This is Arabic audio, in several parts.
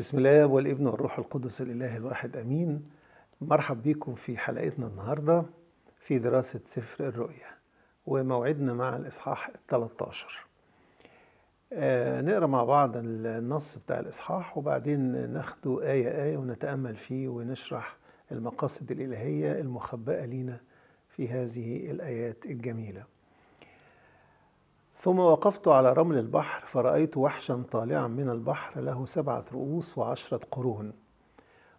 بسم الله والابن والروح القدس الاله الواحد امين مرحب بكم في حلقتنا النهارده في دراسه سفر الرؤيا وموعدنا مع الاصحاح ال 13 آه نقرا مع بعض النص بتاع الاصحاح وبعدين ناخده ايه ايه ونتامل فيه ونشرح المقاصد الالهيه المخبأه لينا في هذه الايات الجميله ثم وقفت على رمل البحر فرأيت وحشا طالعا من البحر له سبعة رؤوس وعشرة قرون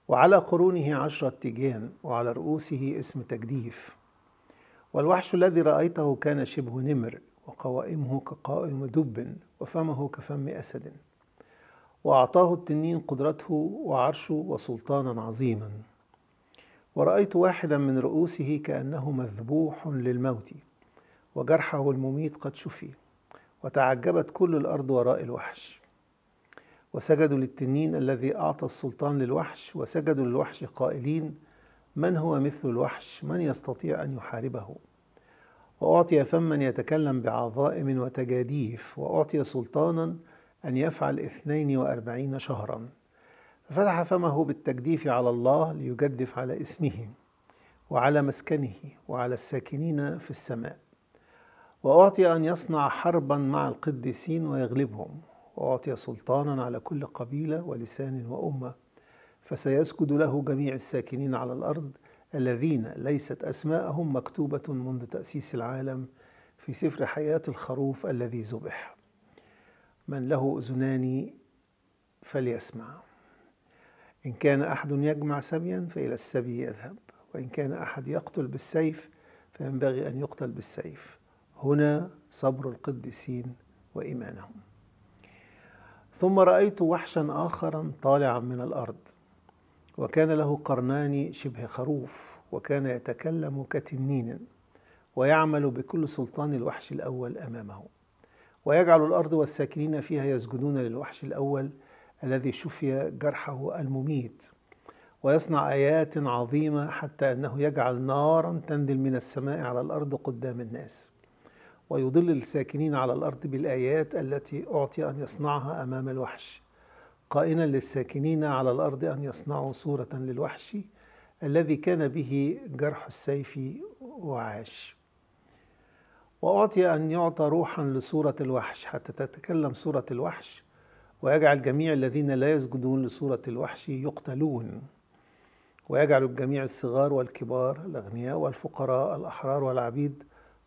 وعلى قرونه عشرة تيجان وعلى رؤوسه اسم تجديف والوحش الذي رأيته كان شبه نمر وقوائمه كقائم دب وفمه كفم أسد وأعطاه التنين قدرته وعرشه وسلطانا عظيما ورأيت واحدا من رؤوسه كأنه مذبوح للموت وجرحه المميت قد شفي وتعجبت كل الأرض وراء الوحش وسجدوا للتنين الذي أعطى السلطان للوحش وسجدوا للوحش قائلين من هو مثل الوحش من يستطيع أن يحاربه وأعطي فما يتكلم بعظائم وتجاديف وأعطي سلطانا أن يفعل اثنين وأربعين شهرا ففتح فمه بالتجديف على الله ليجدف على اسمه وعلى مسكنه وعلى الساكنين في السماء وأعطي أن يصنع حربا مع القديسين ويغلبهم وأعطي سلطانا على كل قبيلة ولسان وأمة فسيسجد له جميع الساكنين على الأرض الذين ليست أسماءهم مكتوبة منذ تأسيس العالم في سفر حياة الخروف الذي ذبح من له أذنان فليسمع إن كان أحد يجمع سبيا فإلى السبي يذهب وإن كان أحد يقتل بالسيف فينبغي أن يقتل بالسيف هنا صبر القديسين وإيمانهم ثم رأيت وحشا آخرا طالعا من الأرض وكان له قرنان شبه خروف وكان يتكلم كتنين ويعمل بكل سلطان الوحش الأول أمامه ويجعل الأرض والساكنين فيها يسجدون للوحش الأول الذي شفي جرحه المميت ويصنع آيات عظيمة حتى أنه يجعل نارا تنزل من السماء على الأرض قدام الناس ويضل الساكنين على الأرض بالآيات التي أعطي أن يصنعها أمام الوحش قائلا للساكنين على الأرض أن يصنعوا صورة للوحش الذي كان به جرح السيف وعاش وأعطي أن يعطى روحا لصورة الوحش حتى تتكلم صورة الوحش ويجعل جميع الذين لا يسجدون لصورة الوحش يقتلون ويجعل الجميع الصغار والكبار الأغنياء والفقراء الأحرار والعبيد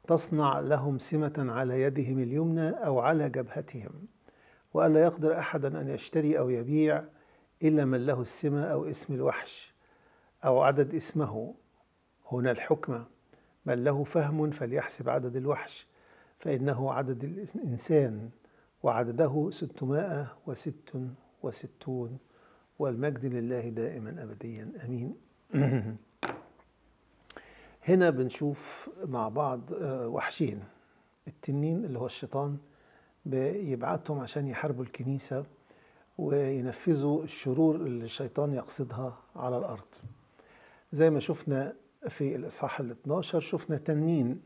تصنع لهم سمة على يدهم اليمنى أو على جبهتهم وألا يقدر أحد أن يشتري أو يبيع إلا من له السمة أو اسم الوحش أو عدد اسمه هنا الحكمة من له فهم فليحسب عدد الوحش فإنه عدد الإنسان وعدده ستمائة وست وستون والمجد لله دائما أبديا أمين هنا بنشوف مع بعض آه، وحشين التنين اللي هو الشيطان بيبعتهم عشان يحاربوا الكنيسة وينفذوا الشرور اللي الشيطان يقصدها على الأرض زي ما شفنا في الإصحاح ال 12 شفنا تنين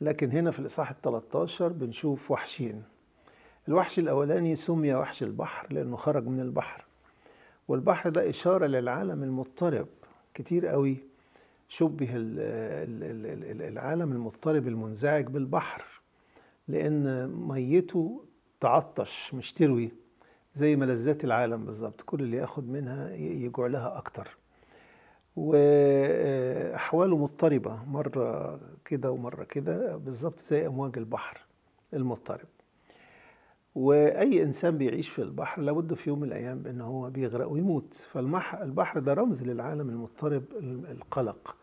لكن هنا في الإصحاح ال 13 بنشوف وحشين الوحش الأولاني سمي وحش البحر لأنه خرج من البحر والبحر ده إشارة للعالم المضطرب كتير قوي شبه العالم المضطرب المنزعج بالبحر لأن ميته تعطش مش تروي زي ملذات العالم بالظبط كل اللي ياخد منها يجوع لها أكتر وأحواله مضطربة مرة كده ومرة كده بالظبط زي أمواج البحر المضطرب واي انسان بيعيش في البحر لابد في يوم من الايام ان هو بيغرق ويموت فالبحر ده رمز للعالم المضطرب القلق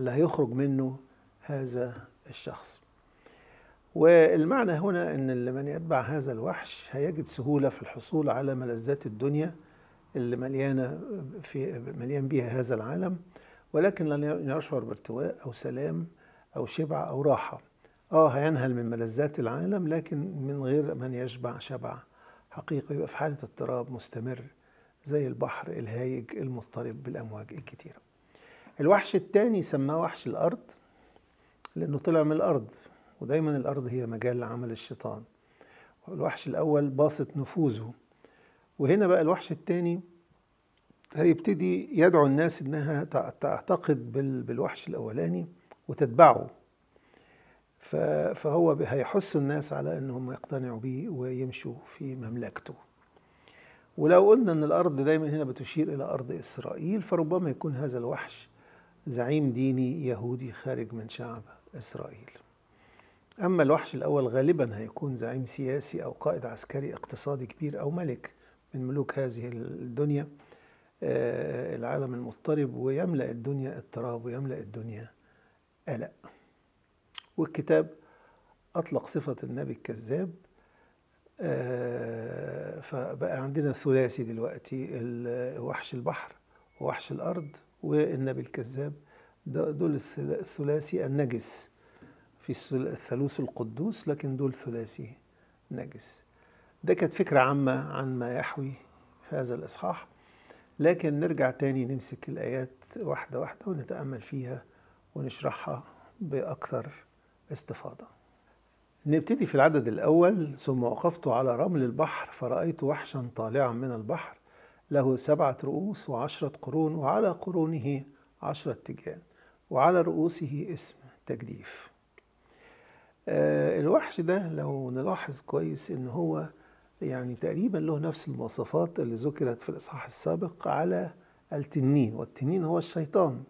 اللي هيخرج منه هذا الشخص والمعنى هنا ان من يتبع هذا الوحش هيجد سهوله في الحصول على ملذات الدنيا اللي مليانه في مليان بها هذا العالم ولكن لن يشعر بارتواء او سلام او شبع او راحه اه هينهل من ملذات العالم لكن من غير من يشبع شبع حقيقي يبقى في حاله اضطراب مستمر زي البحر الهايج المضطرب بالامواج الكتيره الوحش الثاني سماه وحش الارض لانه طلع من الارض ودايما الارض هي مجال لعمل الشيطان الوحش الاول باسط نفوذه وهنا بقى الوحش الثاني هيبتدي يدعو الناس انها تعتقد بالوحش الاولاني وتتبعه فهو هيحث الناس على انهم يقتنعوا بيه ويمشوا في مملكته ولو قلنا ان الارض دايما هنا بتشير الى ارض اسرائيل فربما يكون هذا الوحش زعيم ديني يهودي خارج من شعب إسرائيل أما الوحش الأول غالبا هيكون زعيم سياسي أو قائد عسكري اقتصادي كبير أو ملك من ملوك هذه الدنيا آه، العالم المضطرب ويملأ الدنيا اضطراب ويملأ الدنيا قلق والكتاب أطلق صفة النبي الكذاب آه، فبقى عندنا ثلاثي دلوقتي وحش البحر ووحش الأرض والنبي الكذاب دول الثلاثي النجس في الثالوث القدوس لكن دول ثلاثي نجس ده كانت فكرة عامة عن ما يحوي هذا الإصحاح لكن نرجع تاني نمسك الآيات واحدة واحدة ونتأمل فيها ونشرحها بأكثر استفاضة نبتدي في العدد الأول ثم وقفت على رمل البحر فرأيت وحشا طالعا من البحر له سبعة رؤوس وعشرة قرون وعلى قرونه عشرة تجان وعلى رؤوسه اسم تجديف آه، الوحش ده لو نلاحظ كويس ان هو يعني تقريبا له نفس المواصفات اللي ذكرت في الاصحاح السابق على التنين والتنين هو الشيطان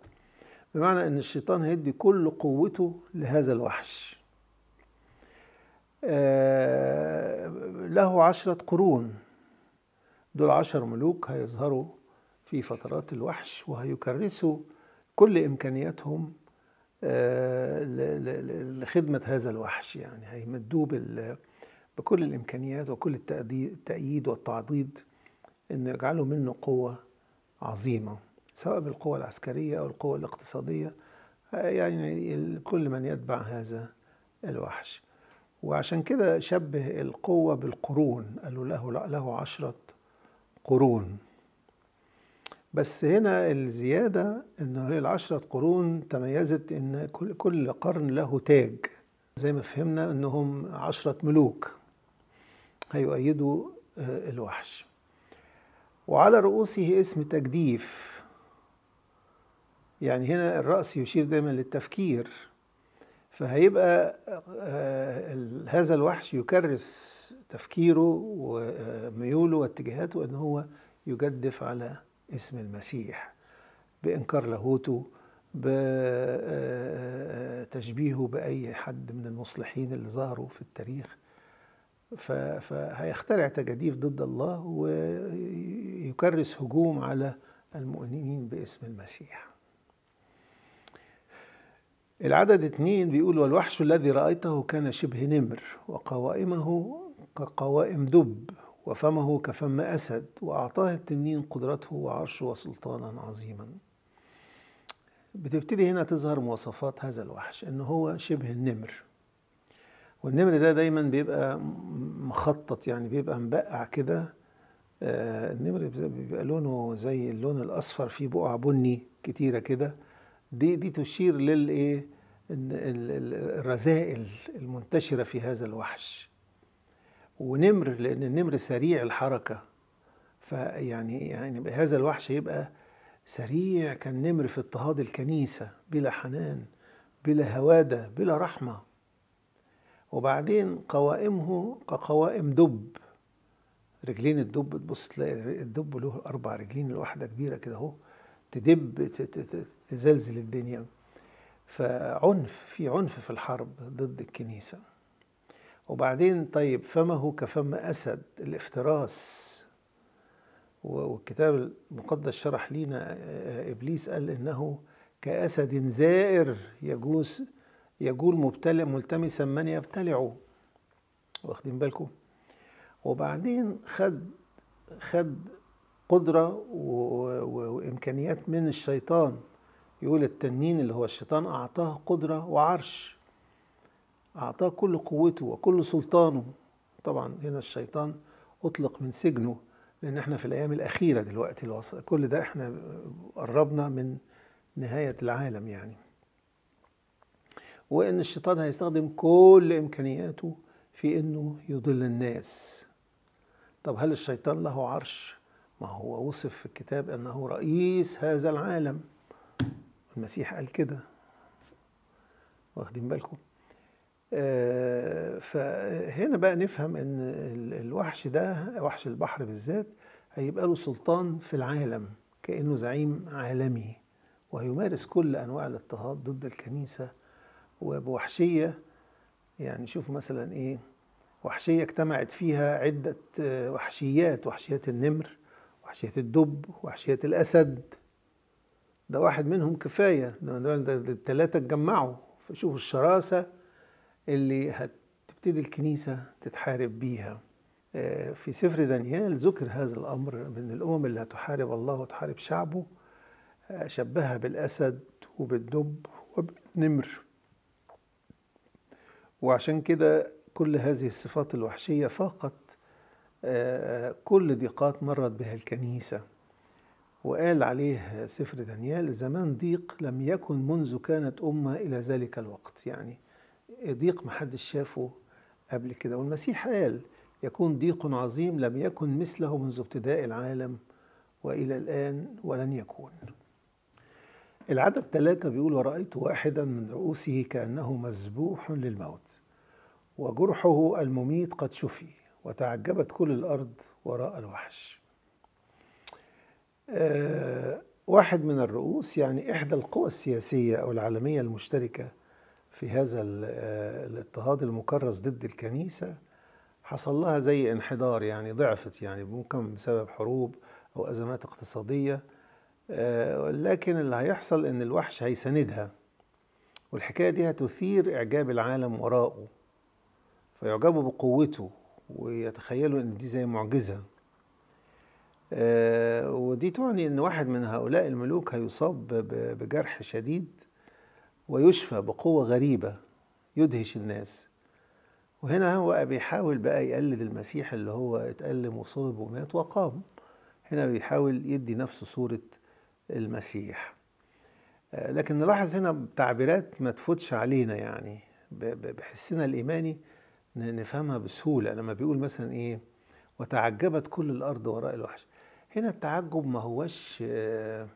بمعنى ان الشيطان هيدي كل قوته لهذا الوحش آه، له عشرة قرون دول عشر ملوك هيظهروا في فترات الوحش وهيكرسوا كل إمكانياتهم آه، لخدمة هذا الوحش يعني هيمدوه بكل الإمكانيات وكل التأييد والتعضيد إنه يجعلوا منه قوة عظيمة سواء بالقوة العسكرية أو القوة الاقتصادية آه، يعني كل من يتبع هذا الوحش وعشان كده شبه القوة بالقرون قالوا له له عشرة قرون بس هنا الزيادة إن العشرة قرون تميزت إن كل, كل قرن له تاج زي ما فهمنا إنهم عشرة ملوك هيؤيدوا آه، الوحش وعلى رؤوسه اسم تجديف يعني هنا الرأس يشير دايما للتفكير فهيبقى آه، هذا الوحش يكرس تفكيره وميوله واتجاهاته أن هو يجدف على اسم المسيح بإنكار لاهوته بتشبيهه آه، آه، بأي حد من المصلحين اللي ظهروا في التاريخ فهيخترع تجاديف ضد الله ويكرس هجوم على المؤمنين باسم المسيح العدد اثنين بيقول والوحش الذي رأيته كان شبه نمر وقوائمه كقوائم دب وفمه كفم أسد وأعطاه التنين قدرته وعرشه وسلطانا عظيما بتبتدي هنا تظهر مواصفات هذا الوحش ان هو شبه النمر والنمر ده دايما بيبقى مخطط يعني بيبقى مبقع كده آه، النمر بيبقى لونه زي اللون الاصفر فيه بقع بني كتيره كده دي دي تشير للايه الرذائل المنتشره في هذا الوحش ونمر لان النمر سريع الحركه فيعني يعني هذا الوحش يبقى سريع كالنمر في اضطهاد الكنيسه بلا حنان بلا هواده بلا رحمه وبعدين قوائمه كقوائم دب رجلين الدب تبص تلاقي الدب له اربع رجلين الواحده كبيره كده اهو تدب تزلزل الدنيا فعنف في عنف في الحرب ضد الكنيسه وبعدين طيب فمه كفم أسد الافتراس والكتاب المقدس شرح لينا إبليس قال إنه كأسد زائر يجوز يجول مبتلع ملتمسا من يبتلعه واخدين بالكم وبعدين خد خد قدرة وإمكانيات من الشيطان يقول التنين اللي هو الشيطان أعطاه قدرة وعرش أعطاه كل قوته وكل سلطانه طبعا هنا الشيطان أطلق من سجنه لأن احنا في الأيام الأخيرة دلوقتي كل ده احنا قربنا من نهاية العالم يعني وإن الشيطان هيستخدم كل إمكانياته في إنه يضل الناس طب هل الشيطان له عرش؟ ما هو وصف في الكتاب أنه رئيس هذا العالم المسيح قال كده واخدين بالكم آه، فهنا بقى نفهم ان الوحش ده وحش البحر بالذات هيبقى له سلطان في العالم كانه زعيم عالمي وهيمارس كل انواع الاضطهاد ضد الكنيسه وبوحشيه يعني شوفوا مثلا ايه وحشيه اجتمعت فيها عده آه، وحشيات وحشيات النمر وحشيه الدب وحشيه الاسد ده واحد منهم كفايه ده الثلاثه اتجمعوا فشوفوا الشراسه اللي هتبتدي الكنيسة تتحارب بيها آه، في سفر دانيال ذكر هذا الأمر من الأمم اللي هتحارب الله وتحارب شعبه آه، شبهها بالأسد وبالدب وبالنمر وعشان كده كل هذه الصفات الوحشية فاقت آه، كل ضيقات مرت بها الكنيسة وقال عليه سفر دانيال زمان ضيق لم يكن منذ كانت أمة إلى ذلك الوقت يعني ضيق محدش شافه قبل كده والمسيح قال يكون ضيق عظيم لم يكن مثله منذ ابتداء العالم وإلى الآن ولن يكون العدد ثلاثة بيقول ورأيت واحدا من رؤوسه كأنه مذبوح للموت وجرحه المميت قد شفي وتعجبت كل الأرض وراء الوحش آه، واحد من الرؤوس يعني إحدى القوى السياسية أو العالمية المشتركة في هذا آه، الاضطهاد المكرس ضد الكنيسة حصل لها زي انحدار يعني ضعفت يعني ممكن بسبب حروب أو أزمات اقتصادية آه، لكن اللي هيحصل إن الوحش هيساندها والحكاية دي هتثير إعجاب العالم وراءه فيعجبوا بقوته ويتخيلوا إن دي زي معجزة آه، ودي تعني إن واحد من هؤلاء الملوك هيصاب بجرح شديد ويشفى بقوة غريبة يدهش الناس وهنا هو بيحاول بقى يقلد المسيح اللي هو اتألم وصلب ومات وقام هنا بيحاول يدي نفسه صورة المسيح آه، لكن نلاحظ هنا تعبيرات ما تفوتش علينا يعني بحسنا الإيماني نفهمها بسهولة لما بيقول مثلا إيه وتعجبت كل الأرض وراء الوحش هنا التعجب ما هوش آه،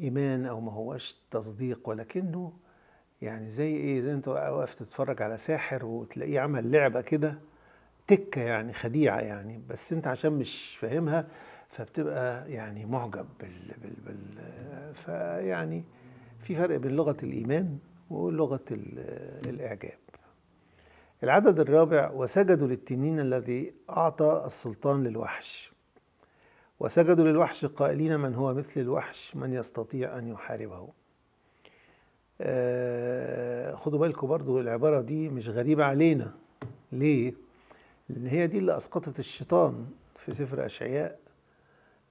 إيمان أو ما هوش تصديق ولكنه يعني زي ايه زي انت واقف تتفرج على ساحر وتلاقيه عمل لعبه كده تكه يعني خديعه يعني بس انت عشان مش فاهمها فبتبقى يعني معجب بال, بال, بال فيعني في فرق بين لغه الايمان ولغه الاعجاب العدد الرابع وسجدوا للتنين الذي اعطى السلطان للوحش وسجدوا للوحش قائلين من هو مثل الوحش من يستطيع ان يحاربه آه، خدوا بالكم برضو العبارة دي مش غريبة علينا ليه؟ لأن هي دي اللي أسقطت الشيطان في سفر أشعياء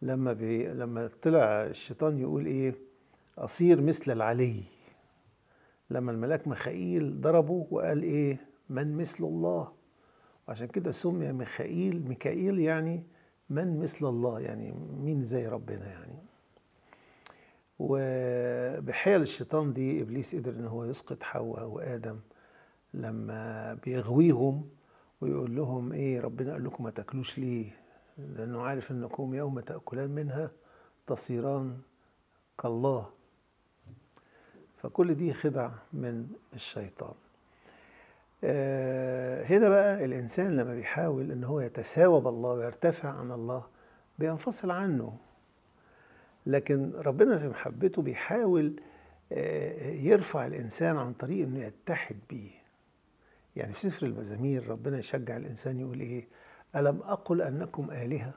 لما بي لما طلع الشيطان يقول إيه؟ أصير مثل العلي لما الملاك مخائيل ضربه وقال إيه؟ من مثل الله عشان كده سمي ميخائيل ميكائيل يعني من مثل الله يعني مين زي ربنا يعني وبحيل الشيطان دي ابليس قدر ان هو يسقط حواء وادم لما بيغويهم ويقول لهم ايه ربنا قال لكم ما تاكلوش ليه لانه عارف انكم يوم تاكلان منها تصيران كالله فكل دي خدع من الشيطان آه، هنا بقى الانسان لما بيحاول ان هو يتساوى بالله ويرتفع عن الله بينفصل عنه لكن ربنا في محبته بيحاول آه، يرفع الإنسان عن طريق إنه يتحد بيه يعني في سفر المزامير ربنا يشجع الإنسان يقول إيه ألم أقل أنكم آلهة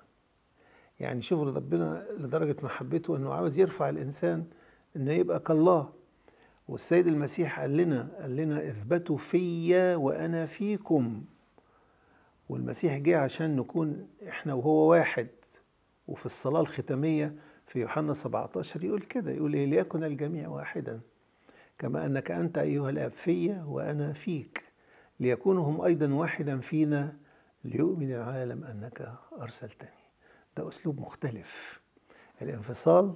يعني شوفوا ربنا لدرجة محبته إنه عاوز يرفع الإنسان إنه يبقى كالله والسيد المسيح قال لنا قال لنا اثبتوا فيا وأنا فيكم والمسيح جه عشان نكون إحنا وهو واحد وفي الصلاة الختامية في يوحنا 17 يقول كده يقول إيه ليكن الجميع واحدا كما أنك أنت أيها الآب في وأنا فيك ليكونوا هم أيضا واحدا فينا ليؤمن العالم أنك أرسلتني ده أسلوب مختلف الانفصال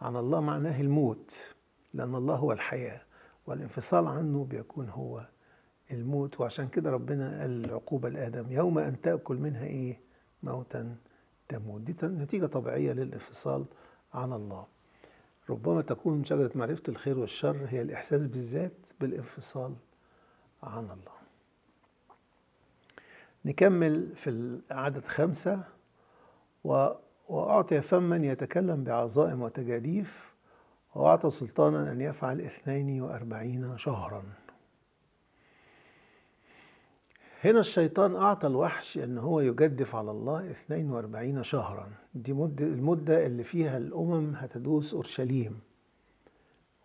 عن الله معناه الموت لأن الله هو الحياة والانفصال عنه بيكون هو الموت وعشان كده ربنا قال العقوبة لآدم يوم أن تأكل منها إيه موتا تموت دي نتيجة طبيعية للانفصال عن الله ربما تكون شجرة معرفة الخير والشر هي الإحساس بالذات بالانفصال عن الله نكمل في العدد خمسة و وأعطي فما يتكلم بعظائم وتجاديف وأعطى سلطانا أن يفعل اثنين وأربعين شهراً هنا الشيطان أعطى الوحش أن هو يجدف على الله 42 شهرا دي مدة المدة اللي فيها الأمم هتدوس أورشليم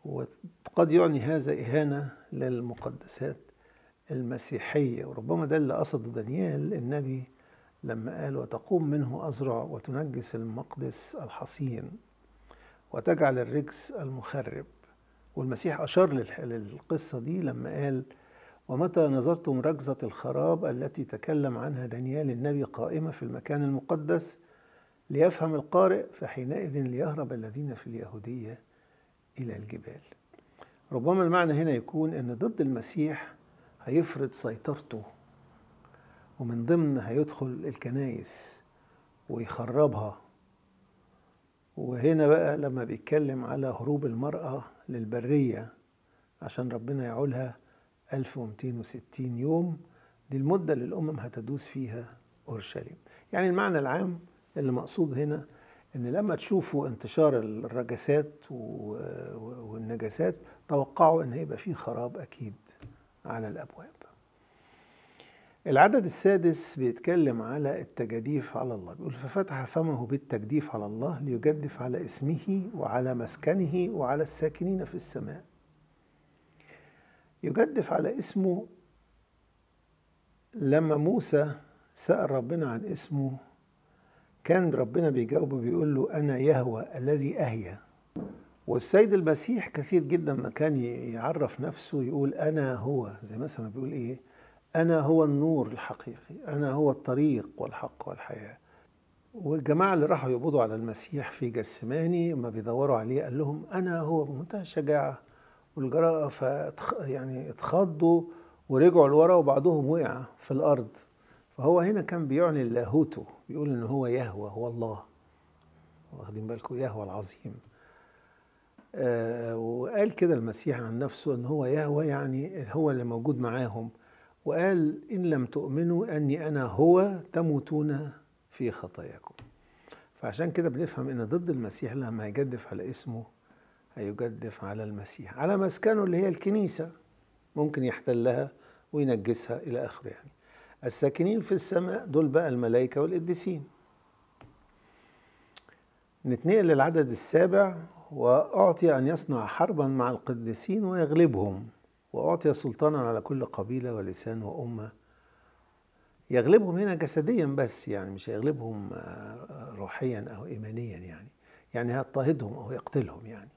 وقد يعني هذا إهانة للمقدسات المسيحية وربما ده اللي قصده دانيال النبي لما قال وتقوم منه أزرع وتنجس المقدس الحصين وتجعل الرجس المخرب والمسيح أشار للقصة دي لما قال ومتى نظرتم ركزة الخراب التي تكلم عنها دانيال النبي قائمة في المكان المقدس ليفهم القارئ فحينئذ ليهرب الذين في اليهودية إلى الجبال ربما المعنى هنا يكون أن ضد المسيح هيفرض سيطرته ومن ضمن هيدخل الكنايس ويخربها وهنا بقى لما بيتكلم على هروب المرأة للبرية عشان ربنا يعولها 1260 يوم دي المدة اللي الأمم هتدوس فيها أورشليم يعني المعنى العام اللي مقصود هنا ان لما تشوفوا انتشار الرجسات والنجاسات توقعوا ان هيبقى في خراب اكيد على الابواب العدد السادس بيتكلم على التجديف على الله بيقول ففتح فمه بالتجديف على الله ليجدف على اسمه وعلى مسكنه وعلى الساكنين في السماء يجدف على اسمه لما موسى سأل ربنا عن اسمه كان ربنا بيجاوبه بيقول له أنا يهوى الذي أهيا والسيد المسيح كثير جدا ما كان يعرف نفسه يقول أنا هو زي مثلا بيقول إيه أنا هو النور الحقيقي أنا هو الطريق والحق والحياة والجماعة اللي راحوا يقبضوا على المسيح في جسماني ما بيدوروا عليه قال لهم أنا هو بمنتهى الشجاعة والجراء فتخ يعني اتخضوا ورجعوا لورا وبعضهم وقع في الارض فهو هنا كان بيعلن لاهوته بيقول ان هو يهوى هو الله واخدين بالكم يهوى العظيم آه وقال كده المسيح عن نفسه ان هو يهوى يعني هو اللي موجود معاهم وقال ان لم تؤمنوا اني انا هو تموتون في خطاياكم فعشان كده بنفهم ان ضد المسيح لما يجدف على اسمه هيجدف على المسيح على مسكنه اللي هي الكنيسة ممكن يحتلها وينجسها إلى آخره يعني الساكنين في السماء دول بقى الملائكة والقديسين نتنقل للعدد السابع وأعطي أن يصنع حربا مع القديسين ويغلبهم وأعطي سلطانا على كل قبيلة ولسان وأمة يغلبهم هنا جسديا بس يعني مش هيغلبهم آه، روحيا أو إيمانيا يعني يعني هيضطهدهم أو يقتلهم يعني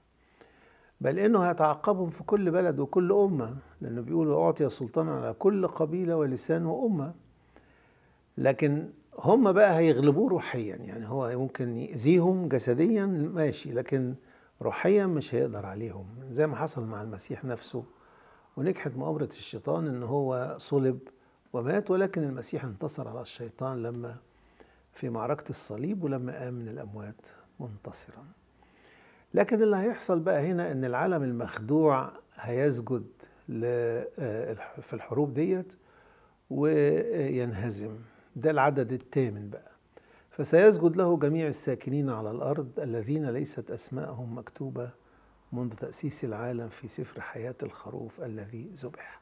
بل انه هيتعقبهم في كل بلد وكل امه لانه بيقول اعطي سلطان على كل قبيله ولسان وامه لكن هم بقى هيغلبوه روحيا يعني هو ممكن يأذيهم جسديا ماشي لكن روحيا مش هيقدر عليهم زي ما حصل مع المسيح نفسه ونجحت مؤامرة الشيطان ان هو صلب ومات ولكن المسيح انتصر على الشيطان لما في معركة الصليب ولما قام من الأموات منتصراً لكن اللي هيحصل بقى هنا ان العالم المخدوع هيسجد آه، في الحروب ديت وينهزم ده العدد الثامن بقى فسيسجد له جميع الساكنين على الارض الذين ليست اسماءهم مكتوبه منذ تاسيس العالم في سفر حياه الخروف الذي ذبح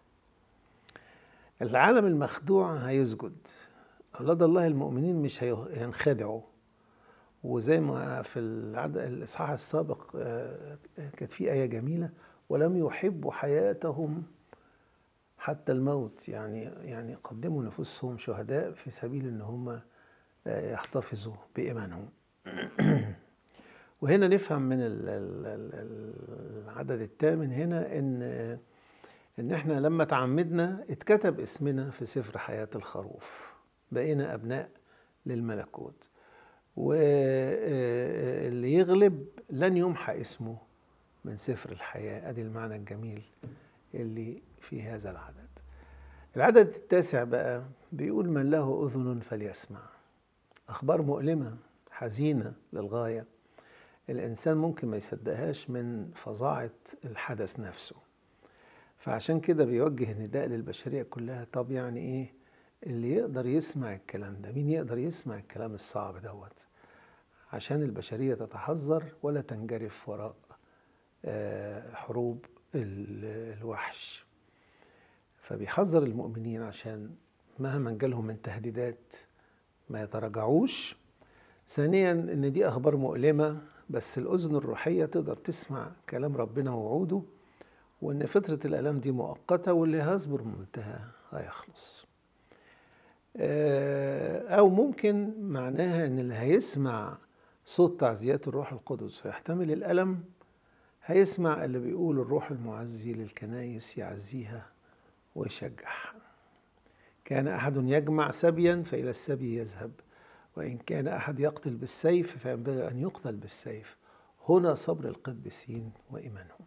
العالم المخدوع هيسجد اولاد الله المؤمنين مش هينخدعوا وزي ما في الإصحاح السابق آه، كانت في آية جميلة ولم يحبوا حياتهم حتى الموت يعني يعني قدموا نفوسهم شهداء في سبيل ان هم آه، يحتفظوا بايمانهم وهنا نفهم من العدد الثامن هنا ان ان احنا لما تعمدنا اتكتب اسمنا في سفر حياه الخروف بقينا ابناء للملكوت واللي يغلب لن يمحى اسمه من سفر الحياة أدي المعنى الجميل اللي في هذا العدد العدد التاسع بقى بيقول من له أذن فليسمع أخبار مؤلمة حزينة للغاية الإنسان ممكن ما يصدقهاش من فظاعة الحدث نفسه فعشان كده بيوجه نداء للبشرية كلها طب يعني إيه اللي يقدر يسمع الكلام ده مين يقدر يسمع الكلام الصعب دوت عشان البشرية تتحذر ولا تنجرف وراء آه، حروب الوحش فبيحذر المؤمنين عشان مهما جالهم من تهديدات ما يتراجعوش ثانيا ان دي اخبار مؤلمه بس الاذن الروحيه تقدر تسمع كلام ربنا ووعوده وان فتره الالام دي مؤقته واللي هيصبر منتهى هيخلص آه، او ممكن معناها ان اللي هيسمع صوت تعزيات الروح القدس ويحتمل الألم هيسمع اللي بيقول الروح المعزي للكنايس يعزيها ويشجعها كان أحد يجمع سبيا فإلى السبي يذهب وإن كان أحد يقتل بالسيف فينبغي أن يقتل بالسيف هنا صبر القديسين وإيمانهم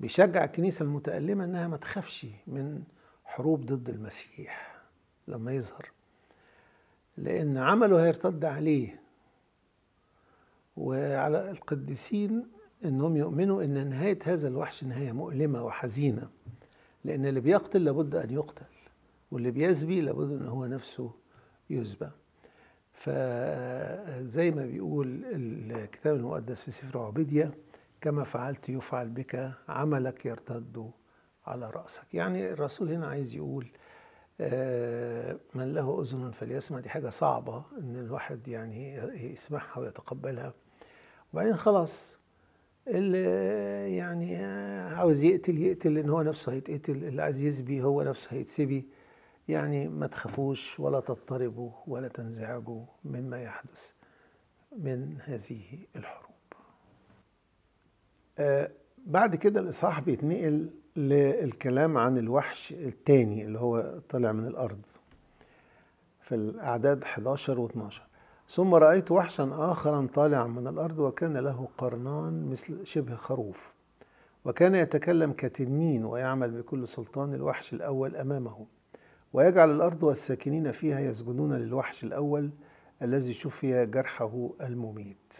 بيشجع الكنيسة المتألمة إنها ما تخافش من حروب ضد المسيح لما يظهر لأن عمله هيرتد عليه وعلى القديسين انهم يؤمنوا ان نهايه هذا الوحش نهايه مؤلمه وحزينه لان اللي بيقتل لابد ان يقتل واللي بيسبي لابد ان هو نفسه يسبى فزي ما بيقول الكتاب المقدس في سفر عبيديا كما فعلت يفعل بك عملك يرتد على رأسك يعني الرسول هنا عايز يقول آه، من له أذن فليسمع دي حاجة صعبة إن الواحد يعني يسمعها ويتقبلها وبعدين خلاص اللي يعني عاوز يقتل يقتل لان هو نفسه هيتقتل اللي عايز يسبي هو نفسه هيتسبي يعني ما تخافوش ولا تضطربوا ولا تنزعجوا مما يحدث من هذه الحروب آه بعد كده الإصحاح بيتنقل للكلام عن الوحش الثاني اللي هو طلع من الأرض في الأعداد 11 و 12 ثم رأيت وحشا آخرا طالعا من الأرض وكان له قرنان مثل شبه خروف وكان يتكلم كتنين ويعمل بكل سلطان الوحش الأول أمامه ويجعل الأرض والساكنين فيها يسجدون للوحش الأول الذي شفي جرحه المميت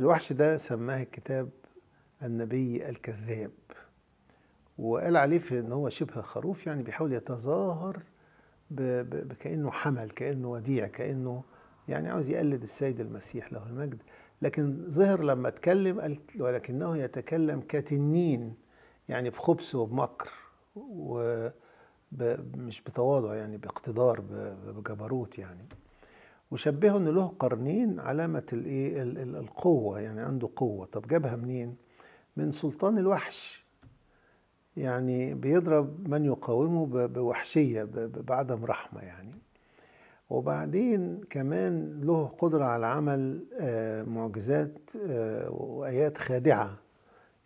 الوحش ده سماه الكتاب النبي الكذاب وقال عليه في ان هو شبه خروف يعني بيحاول يتظاهر بكانه حمل كانه وديع كانه يعني عاوز يقلد السيد المسيح له المجد لكن ظهر لما اتكلم قال ولكنه يتكلم كتنين يعني بخبث وبمكر و مش بتواضع يعني باقتدار بجبروت يعني وشبهه ان له قرنين علامه الايه القوه يعني عنده قوه طب جابها منين من سلطان الوحش يعني بيضرب من يقاومه بوحشيه بعدم رحمه يعني وبعدين كمان له قدرة على عمل آه، معجزات آه، وآيات خادعة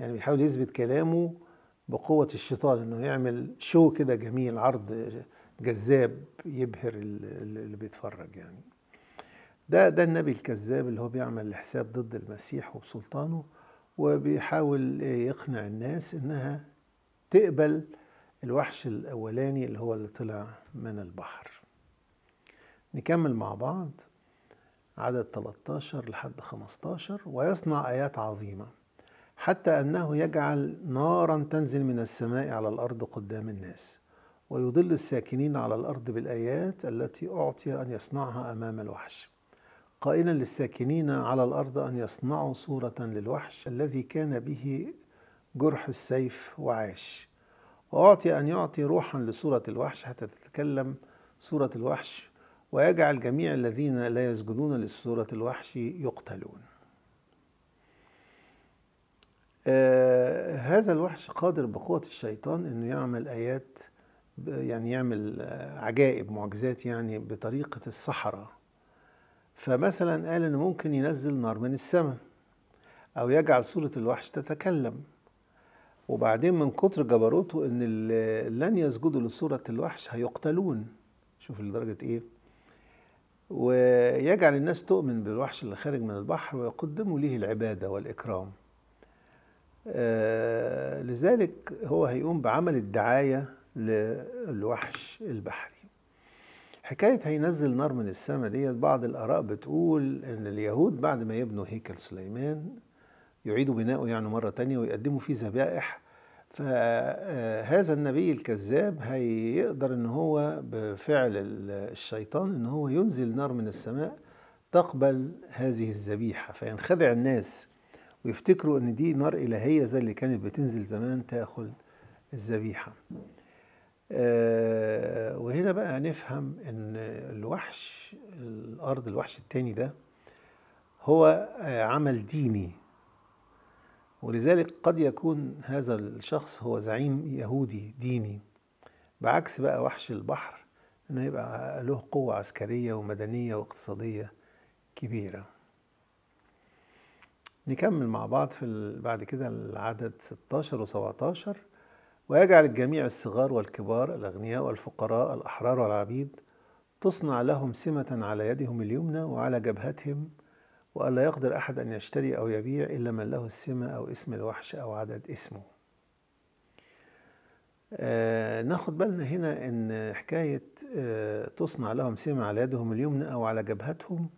يعني بيحاول يثبت كلامه بقوة الشيطان انه يعمل شو كده جميل عرض جذاب يبهر اللي بيتفرج يعني ده ده النبي الكذاب اللي هو بيعمل الحساب ضد المسيح وبسلطانه وبيحاول آه، يقنع الناس انها تقبل الوحش الاولاني اللي هو اللي طلع من البحر نكمل مع بعض عدد 13 لحد 15 ويصنع آيات عظيمة حتى أنه يجعل نارا تنزل من السماء على الأرض قدام الناس ويضل الساكنين على الأرض بالآيات التي أعطي أن يصنعها أمام الوحش قائلا للساكنين على الأرض أن يصنعوا صورة للوحش الذي كان به جرح السيف وعاش وأعطي أن يعطي روحا لصورة الوحش حتى تتكلم صورة الوحش ويجعل جميع الذين لا يسجدون لسورة الوحش يقتلون آه هذا الوحش قادر بقوة الشيطان أنه يعمل آيات يعني يعمل آه، عجائب معجزات يعني بطريقة الصحراء فمثلا قال أنه ممكن ينزل نار من السماء أو يجعل سورة الوحش تتكلم وبعدين من كتر جبروته ان لن يسجدوا لسورة الوحش هيقتلون شوف لدرجة ايه ويجعل الناس تؤمن بالوحش اللي خارج من البحر ويقدموا ليه العبادة والإكرام آه، لذلك هو هيقوم بعمل الدعاية للوحش البحري حكاية هينزل نار من السماء ديت بعض الآراء بتقول إن اليهود بعد ما يبنوا هيكل سليمان يعيدوا بناؤه يعني مرة تانية ويقدموا فيه ذبائح فهذا النبي الكذاب هيقدر ان هو بفعل الشيطان ان هو ينزل نار من السماء تقبل هذه الذبيحه فينخدع الناس ويفتكروا ان دي نار الهيه زي اللي كانت بتنزل زمان تاخذ الذبيحه آه، وهنا بقى نفهم ان الوحش الارض الوحش التاني ده هو عمل ديني ولذلك قد يكون هذا الشخص هو زعيم يهودي ديني بعكس بقى وحش البحر انه يبقى له قوة عسكرية ومدنية واقتصادية كبيرة نكمل مع بعض في بعد كده العدد 16 و 17 ويجعل الجميع الصغار والكبار الأغنياء والفقراء الأحرار والعبيد تصنع لهم سمة على يدهم اليمنى وعلى جبهتهم وألا يقدر أحد أن يشتري أو يبيع إلا من له السمة أو اسم الوحش أو عدد اسمه آه ناخد بالنا هنا أن حكاية آه تصنع لهم سمة على يدهم اليمنى أو على جبهتهم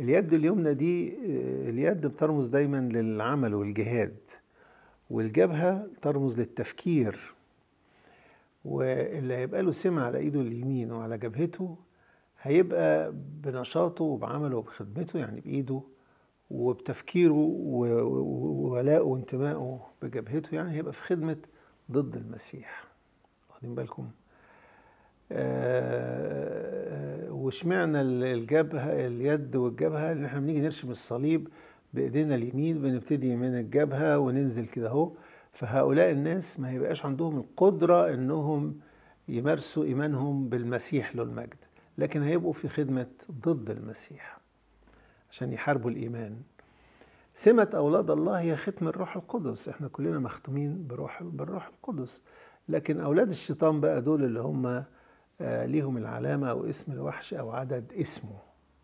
اليد اليمنى دي آه اليد بترمز دايما للعمل والجهاد والجبهة ترمز للتفكير واللي هيبقى له سمة على ايده اليمين وعلى جبهته هيبقى بنشاطه وبعمله وبخدمته يعني بإيده وبتفكيره وولائه وانتمائه بجبهته يعني هيبقى في خدمة ضد المسيح واخدين بالكم آه، وشمعنا الجبهة اليد والجبهة ان احنا بنيجي نرسم الصليب بايدينا اليمين بنبتدي من الجبهة وننزل كده اهو فهؤلاء الناس ما هيبقاش عندهم القدرة انهم يمارسوا ايمانهم بالمسيح له المجد لكن هيبقوا في خدمة ضد المسيح عشان يحاربوا الإيمان سمة أولاد الله هي ختم الروح القدس احنا كلنا مختومين بروح بالروح القدس لكن أولاد الشيطان بقى دول اللي هم آه، ليهم العلامة أو اسم الوحش أو عدد اسمه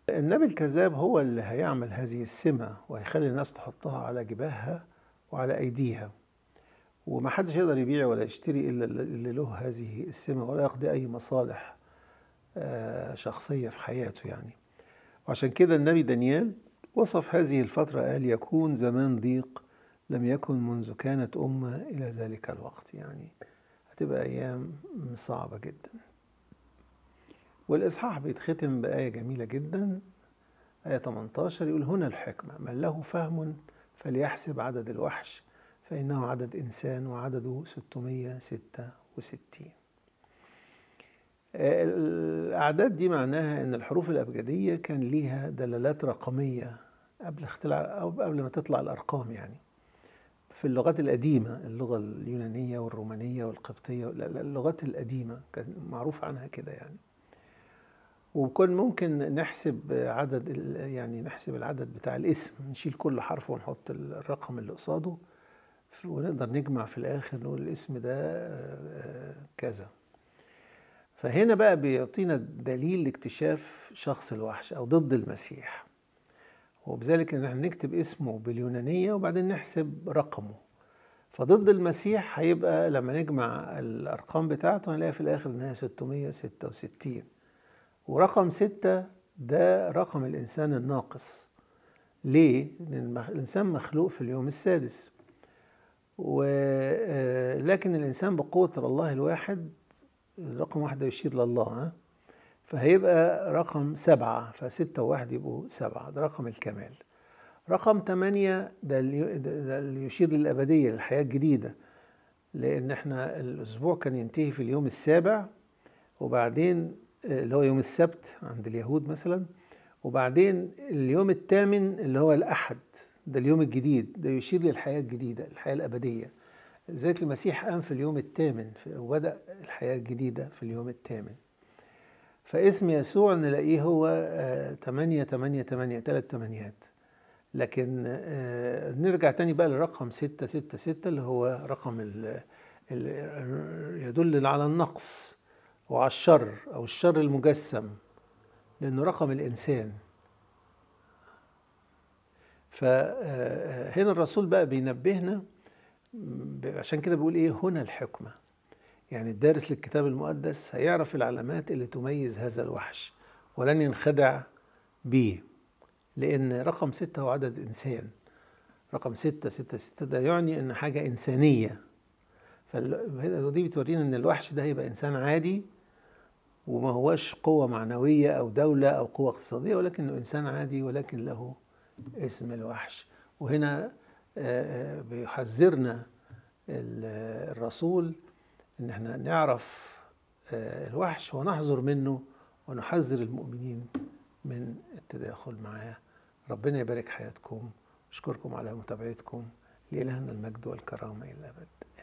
النبي الكذاب هو اللي هيعمل هذه السمة وهيخلي الناس تحطها على جباهها وعلى أيديها ومحدش يقدر يبيع ولا يشتري إلا اللي له هذه السمة ولا يقضي أي مصالح آه، شخصية في حياته يعني وعشان كده النبي دانيال وصف هذه الفترة قال يكون زمان ضيق لم يكن منذ كانت أمة إلى ذلك الوقت يعني هتبقى أيام صعبة جدا والإصحاح بيتختم بآية جميلة جدا آية 18 يقول هنا الحكمة من له فهم فليحسب عدد الوحش فإنه عدد إنسان وعدده 666 الأعداد دي معناها أن الحروف الأبجدية كان ليها دلالات رقمية قبل اختلاع أو قبل ما تطلع الأرقام يعني في اللغات القديمة اللغة اليونانية والرومانية والقبطية اللغات القديمة كان معروف عنها كده يعني وكان ممكن نحسب عدد يعني نحسب العدد بتاع الاسم نشيل كل حرف ونحط الرقم اللي قصاده ونقدر نجمع في الآخر نقول الاسم ده آه، آه، كذا فهنا بقى بيعطينا دليل لاكتشاف شخص الوحش أو ضد المسيح وبذلك إن احنا نكتب اسمه باليونانية وبعدين نحسب رقمه فضد المسيح هيبقى لما نجمع الأرقام بتاعته هنلاقي في الآخر إنها 666 ورقم ستة ده رقم الإنسان الناقص ليه؟ لأن الإنسان مخلوق في اليوم السادس ولكن آه، الإنسان بقوة الله الواحد رقم واحد يشير لله ها فهيبقى رقم سبعة فستة وواحد يبقوا سبعة ده رقم الكمال رقم تمانية ده اللي يشير للأبدية للحياة الجديدة لأن احنا الأسبوع كان ينتهي في اليوم السابع وبعدين آه، اللي هو يوم السبت عند اليهود مثلا وبعدين اليوم الثامن اللي هو الأحد ده اليوم الجديد ده يشير للحياة الجديدة الحياة الأبدية لذلك المسيح قام في اليوم الثامن وبدأ الحياة الجديدة في اليوم الثامن فاسم يسوع نلاقيه هو 8 8 8 ثلاث تمانيات لكن آه، نرجع تاني بقى لرقم 6 6 6 اللي هو رقم يدل على النقص وعلى الشر أو الشر المجسم لأنه رقم الإنسان فهنا آه، آه، الرسول بقى بينبهنا عشان كده بيقول ايه هنا الحكمه يعني الدارس للكتاب المقدس هيعرف العلامات اللي تميز هذا الوحش ولن ينخدع بيه لأن رقم ستة هو عدد إنسان رقم ستة ستة ستة ده يعني إن حاجة إنسانية فدي بتورينا إن الوحش ده هيبقى إنسان عادي وما هواش قوة معنوية أو دولة أو قوة اقتصادية ولكنه إنسان عادي ولكن له اسم الوحش وهنا بيحذرنا الرسول ان احنا نعرف آه، الوحش ونحذر منه ونحذر المؤمنين من التداخل معاه ربنا يبارك حياتكم اشكركم على متابعتكم لإلهنا المجد والكرامة إلى الأبد